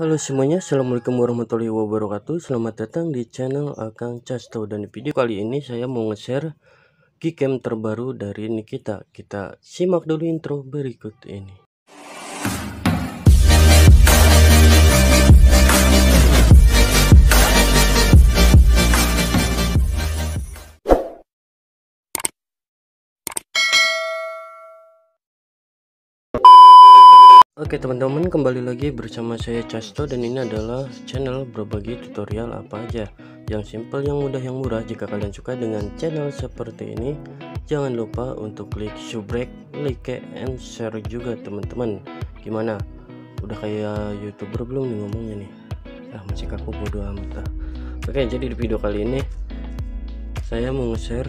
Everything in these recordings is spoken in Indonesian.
Halo semuanya, Assalamualaikum warahmatullahi wabarakatuh Selamat datang di channel Akang Casto Dan di video kali ini saya mau nge-share Gcam terbaru dari Nikita Kita simak dulu intro berikut ini Oke teman-teman kembali lagi bersama saya Casto dan ini adalah channel berbagi tutorial apa aja yang simple yang mudah yang murah jika kalian suka dengan channel seperti ini jangan lupa untuk klik subrek like and share juga teman-teman gimana udah kayak youtuber belum nih ngomongnya nih ah masih kaku bodo amat oke jadi di video kali ini saya mau nge-share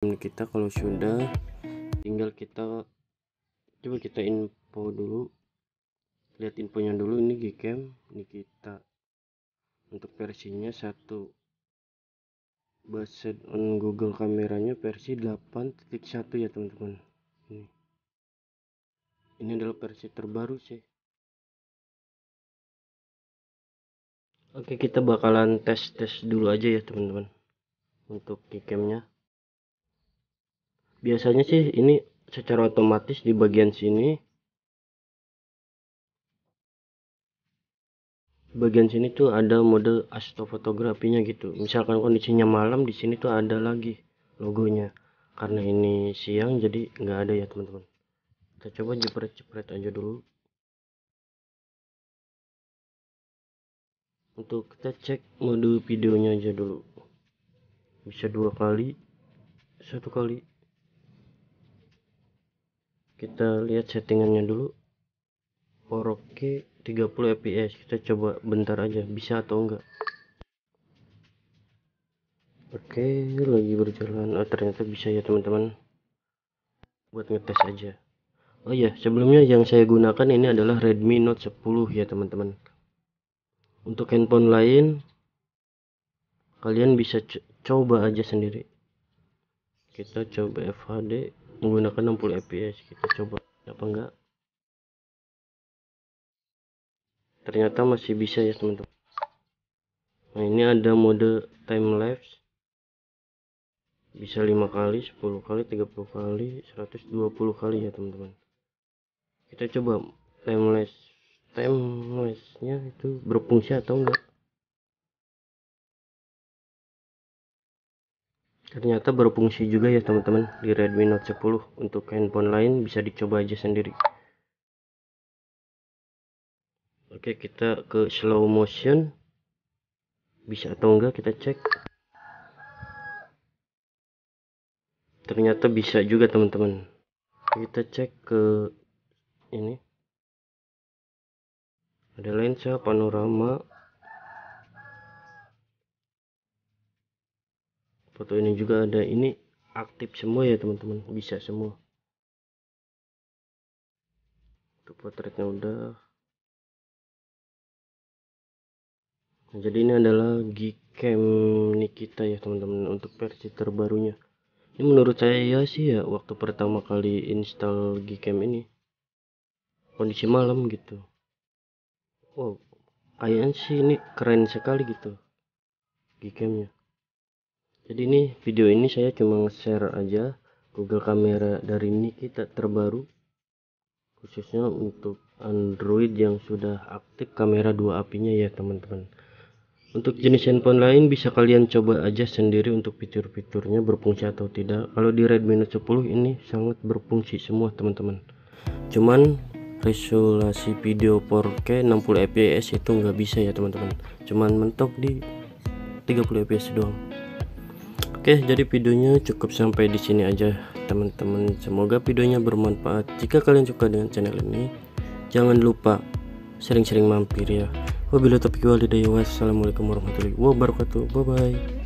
kita kalau sudah tinggal kita coba kita info dulu lihat infonya dulu ini gcam ini kita untuk versinya satu based on google kameranya versi 8.1 ya teman-teman ini ini adalah versi terbaru sih oke kita bakalan tes tes dulu aja ya teman-teman untuk gcamnya biasanya sih ini secara otomatis di bagian sini bagian sini tuh ada mode astrofotografinya gitu misalkan kondisinya malam di sini tuh ada lagi logonya karena ini siang jadi nggak ada ya teman-teman kita coba jepret-jepret aja dulu untuk kita cek mode videonya aja dulu bisa dua kali satu kali kita lihat settingannya dulu oke 30 fps kita coba bentar aja bisa atau enggak oke okay, lagi berjalan oh ternyata bisa ya teman-teman buat ngetes aja oh ya sebelumnya yang saya gunakan ini adalah Redmi Note 10 ya teman-teman untuk handphone lain kalian bisa coba aja sendiri kita coba FHD menggunakan 60 fps kita coba apa enggak ternyata masih bisa ya teman-teman nah ini ada mode time lapse bisa 5 kali 10 kali 30 kali 120 kali ya teman-teman kita coba time lapse time lapse nya itu berfungsi atau enggak Ternyata berfungsi juga ya teman-teman di Redmi Note 10. Untuk handphone lain bisa dicoba aja sendiri. Oke, kita ke slow motion. Bisa atau enggak kita cek. Ternyata bisa juga teman-teman. Kita cek ke ini. Ada lensa panorama foto ini juga ada ini aktif semua ya teman-teman bisa semua untuk potretnya udah nah, jadi ini adalah Gcam Nikita ya teman-teman untuk versi terbarunya ini menurut saya ya sih ya waktu pertama kali install Gcam ini kondisi malam gitu wow kayaknya sih ini keren sekali gitu Gcamnya jadi ini video ini saya cuma share aja Google Kamera dari Nikita terbaru khususnya untuk Android yang sudah aktif kamera dua apinya ya teman-teman untuk jenis handphone lain bisa kalian coba aja sendiri untuk fitur-fiturnya berfungsi atau tidak kalau di Redmi Note 10 ini sangat berfungsi semua teman-teman cuman resolusi video 4K 60 fps itu nggak bisa ya teman-teman cuman mentok di 30 fps doang Oke, jadi videonya cukup sampai di sini aja, teman-teman. Semoga videonya bermanfaat. Jika kalian suka dengan channel ini, jangan lupa sering-sering mampir ya. Wabillahi taufiq walhidayah. Wassalamualaikum warahmatullahi wabarakatuh. Bye bye.